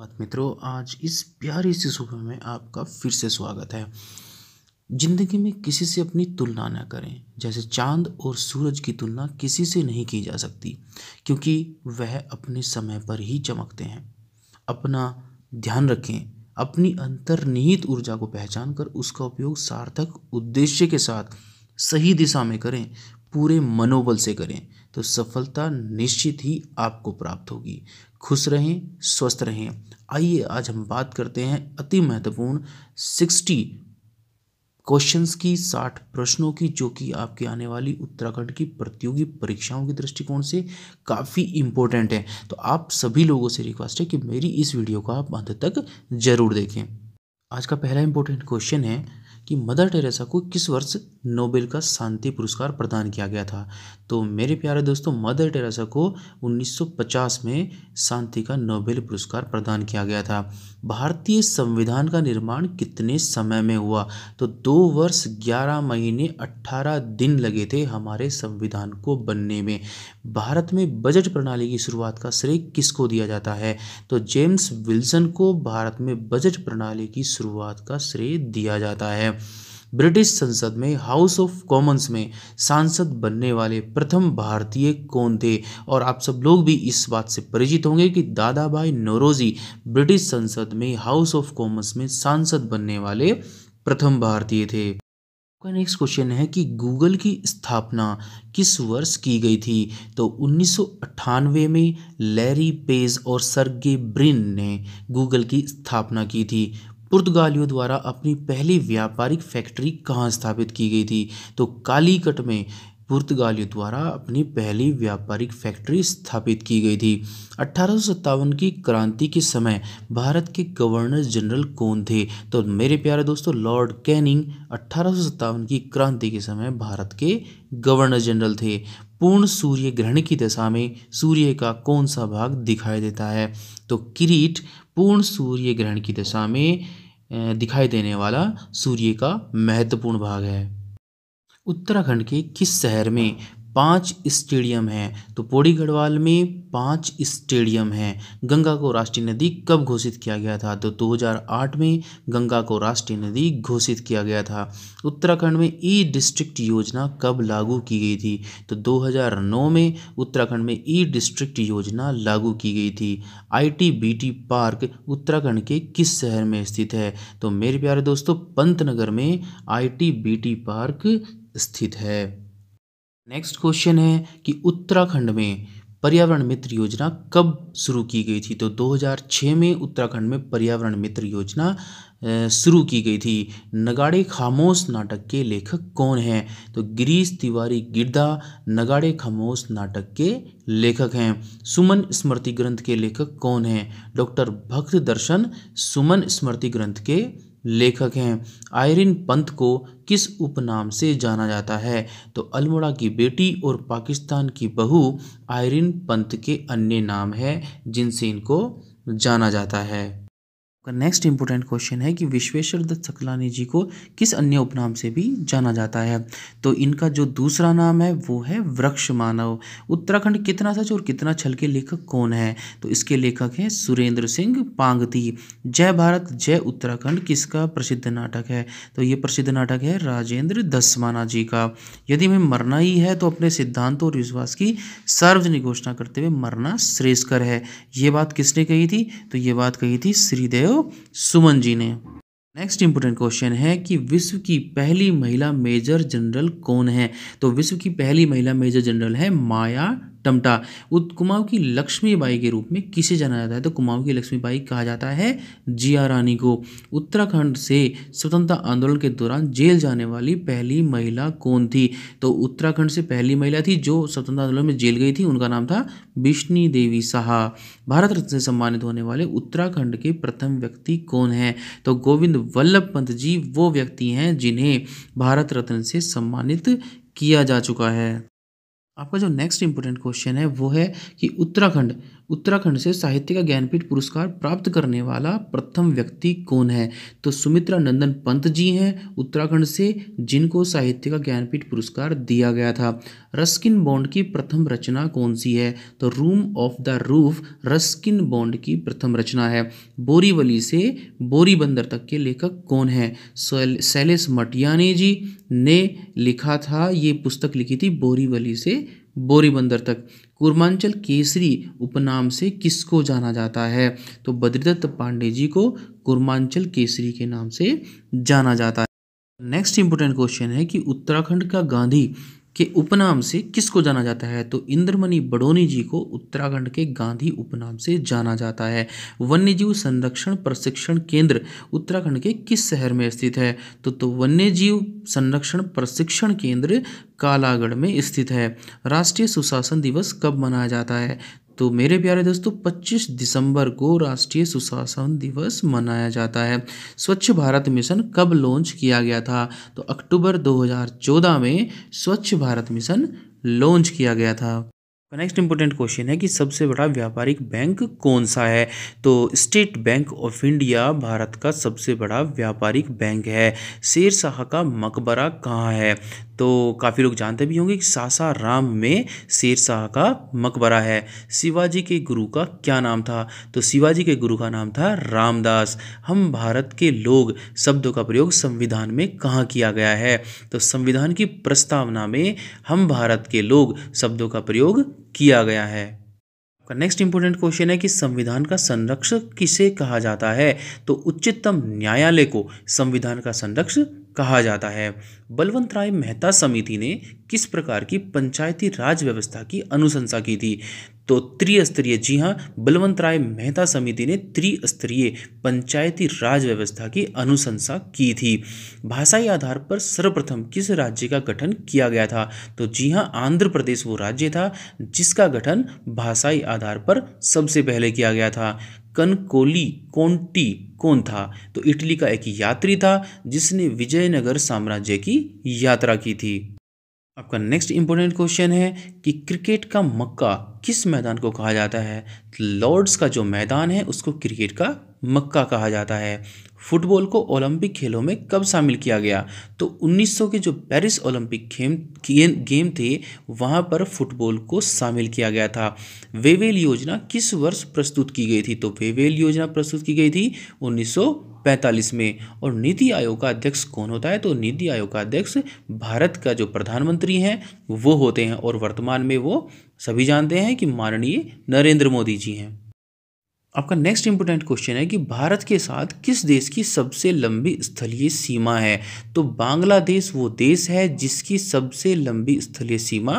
बात मित्रों आज इस प्यारी सी सुबह में आपका फिर से स्वागत है जिंदगी में किसी से अपनी तुलना ना करें जैसे चांद और सूरज की तुलना किसी से नहीं की जा सकती क्योंकि वह अपने समय पर ही चमकते हैं अपना ध्यान रखें अपनी अंतर्निहित ऊर्जा को पहचान कर उसका उपयोग सार्थक उद्देश्य के साथ सही दिशा में करें पूरे मनोबल से करें तो सफलता निश्चित ही आपको प्राप्त होगी खुश रहें स्वस्थ रहें आइए आज हम बात करते हैं अति महत्वपूर्ण सिक्सटी क्वेश्चंस की साठ प्रश्नों की जो कि आपके आने वाली उत्तराखंड की प्रतियोगी परीक्षाओं के दृष्टिकोण से काफ़ी इम्पोर्टेंट है तो आप सभी लोगों से रिक्वेस्ट है कि मेरी इस वीडियो को आप अंत तक जरूर देखें आज का पहला इम्पोर्टेंट क्वेश्चन है कि मदर टेरेसा को किस वर्ष नोबेल का शांति पुरस्कार प्रदान किया गया था तो मेरे प्यारे दोस्तों मदर टेरेसा को 1950 में शांति का नोबेल पुरस्कार प्रदान किया गया था भारतीय संविधान का निर्माण कितने समय में हुआ तो दो वर्ष ग्यारह महीने अट्ठारह दिन लगे थे हमारे संविधान को बनने में भारत में बजट प्रणाली की शुरुआत का श्रेय किसको दिया जाता है तो जेम्स विल्सन को भारत में बजट प्रणाली की शुरुआत का श्रेय दिया जाता है ब्रिटिश संसद में हाउस ऑफ कॉमन्स में सांसद बनने वाले प्रथम भारतीय कौन थे और आप सब लोग भी इस बात से परिचित होंगे कि दादा भाई नौरोजी ब्रिटिश संसद में हाउस ऑफ कॉमन्स में सांसद बनने वाले प्रथम भारतीय थे आपका नेक्स्ट क्वेश्चन है कि गूगल की स्थापना किस वर्ष की गई थी तो उन्नीस में लैरी पेज और सरगे ब्रिन ने गूगल की स्थापना की थी पुर्तगालियों द्वारा अपनी पहली व्यापारिक फैक्ट्री कहाँ स्थापित की गई थी तो कालीकट में पुर्तगालियों द्वारा अपनी पहली व्यापारिक फैक्ट्री स्थापित की गई थी अट्ठारह की क्रांति के समय भारत के गवर्नर जनरल कौन थे तो मेरे प्यारे दोस्तों लॉर्ड कैनिंग अट्ठारह की क्रांति के समय भारत के गवर्नर जनरल थे पूर्ण सूर्य ग्रहण की दशा में सूर्य का कौन सा भाग दिखाई देता है तो किरीट पूर्ण सूर्य ग्रहण की दशा में दिखाई देने वाला सूर्य का महत्वपूर्ण भाग है उत्तराखंड के किस शहर में पाँच स्टेडियम हैं तो पौड़ी गढ़वाल में पाँच स्टेडियम हैं गंगा को राष्ट्रीय नदी कब घोषित किया गया था तो 2008 में गंगा को राष्ट्रीय नदी घोषित किया गया था उत्तराखंड में ई डिस्ट्रिक्ट योजना कब लागू की गई थी तो 2009 में उत्तराखंड में ई डिस्ट्रिक्ट योजना लागू की गई थी आई पार्क उत्तराखंड के किस शहर में स्थित है तो मेरे प्यारे दोस्तों पंतनगर में आई पार्क स्थित है नेक्स्ट क्वेश्चन है कि उत्तराखंड में पर्यावरण मित्र योजना कब शुरू की गई थी तो 2006 में उत्तराखंड में पर्यावरण मित्र योजना शुरू की गई थी नगाड़े खामोश नाटक के लेखक कौन हैं तो गिरीश तिवारी गिरदा नगाड़े खामोश नाटक के लेखक हैं सुमन स्मृति ग्रंथ के लेखक कौन हैं डॉक्टर भक्त दर्शन सुमन स्मृति ग्रंथ के लेखक हैं आयरिन पंत को किस उपनाम से जाना जाता है तो अल्मोड़ा की बेटी और पाकिस्तान की बहू आयरिन पंत के अन्य नाम हैं जिनसे इनको जाना जाता है आपका नेक्स्ट इंपॉर्टेंट क्वेश्चन है कि विश्वेश्वर दत्त सकलानी जी को किस अन्य उपनाम से भी जाना जाता है तो इनका जो दूसरा नाम है वो है वृक्ष मानव उत्तराखंड कितना सच और कितना छल के लेखक कौन है तो इसके लेखक हैं सुरेंद्र सिंह पांगती जय भारत जय उत्तराखंड किसका प्रसिद्ध नाटक है तो ये प्रसिद्ध नाटक है राजेंद्र दसमाना जी का यदि हमें मरना ही है तो अपने सिद्धांत और विश्वास की सार्वजनिक घोषणा करते हुए मरना श्रेष्ठकर है ये बात किसने कही थी तो ये बात कही थी श्रीदेव हो सुमन जी ने नेक्स्ट इंपोर्टेंट क्वेश्चन है कि विश्व की पहली महिला मेजर जनरल कौन है तो विश्व की पहली महिला मेजर जनरल है माया टमटा कुमाऊँ की लक्ष्मीबाई के रूप में किसे जाना जाता है तो कुमाऊँ की लक्ष्मीबाई कहा जाता है जिया रानी को उत्तराखंड से स्वतंत्रता आंदोलन के दौरान जेल जाने वाली पहली महिला कौन थी तो उत्तराखंड से पहली महिला थी जो स्वतंत्रता आंदोलन में जेल गई थी उनका नाम था विष्णी देवी साहा भारत रत्न से सम्मानित होने वाले उत्तराखंड के प्रथम व्यक्ति कौन हैं तो गोविंद वल्लभ पंत जी वो व्यक्ति हैं जिन्हें भारत रत्न से सम्मानित किया जा चुका है आपका जो नेक्स्ट इंपॉर्टेंट क्वेश्चन है वो है कि उत्तराखंड उत्तराखंड से साहित्य का ज्ञानपीठ पुरस्कार प्राप्त करने वाला प्रथम व्यक्ति कौन है तो सुमित्रा नंदन पंत जी हैं उत्तराखंड से जिनको साहित्य का ज्ञानपीठ पुरस्कार दिया गया था रस्किन बॉन्ड की प्रथम रचना कौन सी है तो room of the roof Ruskin Bond की प्रथम रचना है बोरीवली से बोरी बंदर तक के लेखक कौन है शैलेश मटियाने जी ने लिखा था ये पुस्तक लिखी थी बोरीवली से बोरी बंदर तक कूर्मांचल केसरी उपनाम से किसको जाना जाता है तो बद्रीदत्त पांडे जी को कूर्मांचल केसरी के नाम से जाना जाता है नेक्स्ट इंपोर्टेंट क्वेश्चन है कि उत्तराखंड का गांधी के उपनाम से किसको जाना जाता है तो इंद्रमणि बडोनी जी को उत्तराखंड के गांधी उपनाम से जाना जाता है वन्यजीव संरक्षण प्रशिक्षण केंद्र उत्तराखंड के किस शहर में स्थित है तो, तो वन्यजीव संरक्षण प्रशिक्षण केंद्र कालागढ़ में स्थित है राष्ट्रीय सुशासन दिवस कब मनाया जाता है तो मेरे प्यारे दोस्तों 25 दिसंबर को राष्ट्रीय सुशासन दिवस मनाया जाता है स्वच्छ भारत मिशन कब लॉन्च किया गया था तो अक्टूबर 2014 में स्वच्छ भारत मिशन लॉन्च किया गया था नेक्स्ट इंपॉर्टेंट क्वेश्चन है कि सबसे बड़ा व्यापारिक बैंक कौन सा है तो State Bank of India Bharat का सबसे बड़ा व्यापारिक बैंक है शेर शाह का मकबरा कहाँ है तो काफ़ी लोग जानते भी होंगे कि सासाराम में शेरशाह का मकबरा है शिवाजी के गुरु का क्या नाम था तो शिवाजी के गुरु का नाम था रामदास हम भारत के लोग शब्दों का प्रयोग संविधान में कहाँ किया गया है तो संविधान की प्रस्तावना में हम भारत के लोग शब्दों का प्रयोग किया गया है आपका नेक्स्ट इंपॉर्टेंट क्वेश्चन है कि संविधान का संरक्षक किसे कहा जाता है तो उच्चतम न्यायालय को संविधान का संरक्षक कहा जाता है बलवंत राय मेहता समिति ने किस प्रकार की पंचायती राज व्यवस्था की अनुशंसा की थी तो त्रिस्तरीय जी हाँ बलवंत राय मेहता समिति ने त्रिस्तरीय पंचायती राज व्यवस्था की अनुशंसा की थी भाषाई आधार पर सर्वप्रथम किस राज्य का गठन किया गया था तो जी हाँ आंध्र प्रदेश वो राज्य था जिसका गठन भाषाई आधार पर सबसे पहले किया गया था कनकोली कोंटी कौन था तो इटली का एक यात्री था जिसने विजयनगर साम्राज्य की यात्रा की थी आपका नेक्स्ट इंपॉर्टेंट क्वेश्चन है कि क्रिकेट का मक्का किस मैदान को कहा जाता है लॉर्ड्स तो का जो मैदान है उसको क्रिकेट का मक्का कहा जाता है फुटबॉल को ओलंपिक खेलों में कब शामिल किया गया तो 1900 के जो पेरिस ओलंपिक गेम गेम थे वहाँ पर फुटबॉल को शामिल किया गया था वेवेल योजना किस वर्ष प्रस्तुत की गई थी तो वेवेल योजना प्रस्तुत की गई थी उन्नीस पैंतालीस में और नीति आयोग का अध्यक्ष कौन होता है तो नीति आयोग का अध्यक्ष भारत का जो प्रधानमंत्री हैं वो होते हैं और वर्तमान में वो सभी जानते हैं कि माननीय नरेंद्र मोदी जी हैं आपका नेक्स्ट इंपोर्टेंट क्वेश्चन है कि भारत के साथ किस देश की सबसे लंबी स्थलीय सीमा है तो बांग्लादेश वो देश है जिसकी सबसे लंबी स्थलीय सीमा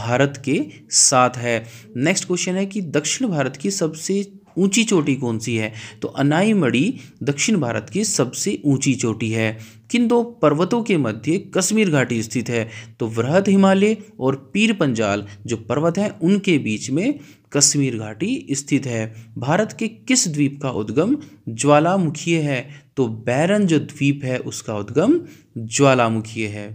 भारत के साथ है नेक्स्ट क्वेश्चन है कि दक्षिण भारत की सबसे ऊंची चोटी कौन सी है तो अनाईमढ़ी दक्षिण भारत की सबसे ऊंची चोटी है किन दो पर्वतों के मध्य कश्मीर घाटी स्थित है तो वृहद हिमालय और पीर पंजाल जो पर्वत हैं उनके बीच में कश्मीर घाटी स्थित है भारत के किस द्वीप का उद्गम ज्वालामुखीय है तो बैरन जो द्वीप है उसका उद्गम ज्वालामुखीय है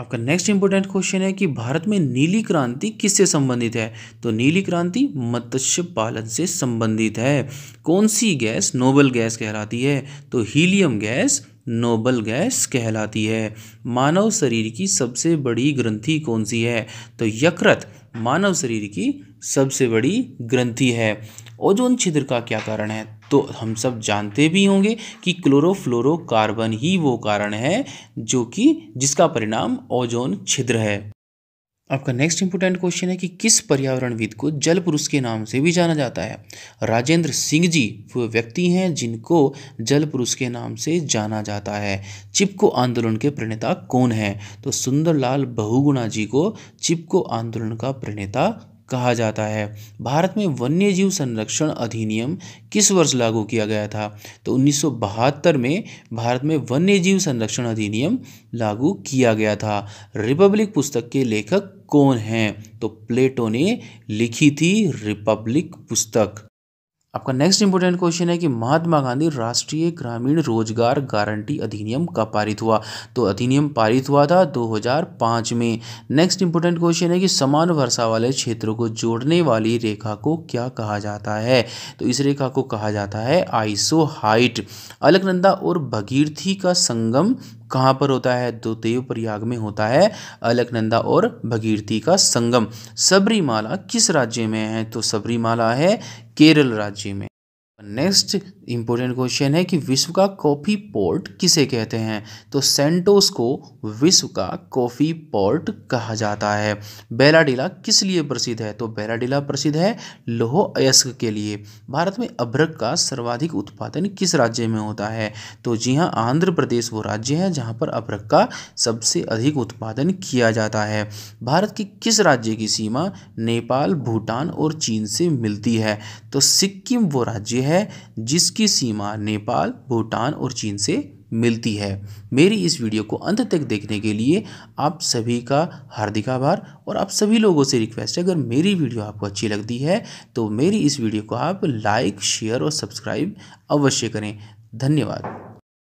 आपका नेक्स्ट इंपॉर्टेंट क्वेश्चन है कि भारत में नीली क्रांति किससे संबंधित है तो नीली क्रांति मत्स्य पालन से संबंधित है कौन सी गैस नोबल गैस कहलाती है तो हीलियम गैस नोबल गैस कहलाती है मानव शरीर की सबसे बड़ी ग्रंथि कौन सी है तो यकृत मानव शरीर की सबसे बड़ी ग्रंथि है ओजोन छिद्र का क्या कारण है तो हम सब जानते भी होंगे कि क्लोरोफ्लोरोकार्बन ही वो कारण है जो कि जिसका परिणाम ओजोन छिद्र है आपका नेक्स्ट इंपोर्टेंट क्वेश्चन है कि किस पर्यावरणविद को जल पुरुष के नाम से भी जाना जाता है राजेंद्र सिंह जी वो व्यक्ति हैं जिनको जल पुरुष के नाम से जाना जाता है चिपको आंदोलन के प्रणेता कौन है तो सुंदरलाल बहुगुणा जी को चिपको आंदोलन का प्रणेता कहा जाता है भारत में वन्य जीव संरक्षण अधिनियम किस वर्ष लागू किया गया था तो उन्नीस में भारत में वन्य जीव संरक्षण अधिनियम लागू किया गया था रिपब्लिक पुस्तक के लेखक कौन हैं तो प्लेटो ने लिखी थी रिपब्लिक पुस्तक आपका नेक्स्ट इंपॉर्टेंट क्वेश्चन है कि महात्मा गांधी राष्ट्रीय ग्रामीण रोजगार गारंटी अधिनियम कब पारित हुआ तो अधिनियम पारित हुआ था 2005 में नेक्स्ट इंपॉर्टेंट क्वेश्चन है कि समान वर्षा वाले क्षेत्रों को जोड़ने वाली रेखा को क्या कहा जाता है तो इस रेखा को कहा जाता है आइसो हाइट अलकनंदा और भगीरथी का संगम कहाँ पर होता है तो देव प्रयाग में होता है अलकनंदा और भगीरथी का संगम सबरीमाला किस राज्य में है तो सबरीमाला है केरल राज्य में नेक्स्ट इंपॉर्टेंट क्वेश्चन है कि विश्व का कॉफ़ी पोर्ट किसे कहते हैं तो सेंटोस को विश्व का कॉफ़ी पोर्ट कहा जाता है बेराडिला किस लिए प्रसिद्ध है तो बेराडिला प्रसिद्ध है लोह अयस्क के लिए भारत में अभ्रक का सर्वाधिक उत्पादन किस राज्य में होता है तो जी हाँ आंध्र प्रदेश वो राज्य है जहाँ पर अभ्रक का सबसे अधिक उत्पादन किया जाता है भारत की किस राज्य की सीमा नेपाल भूटान और चीन से मिलती है तो सिक्किम वो राज्य है जिस जिसकी सीमा नेपाल भूटान और चीन से मिलती है मेरी इस वीडियो को अंत तक देखने के लिए आप सभी का हार्दिक आभार और आप सभी लोगों से रिक्वेस्ट है अगर मेरी वीडियो आपको अच्छी लगती है तो मेरी इस वीडियो को आप लाइक शेयर और सब्सक्राइब अवश्य करें धन्यवाद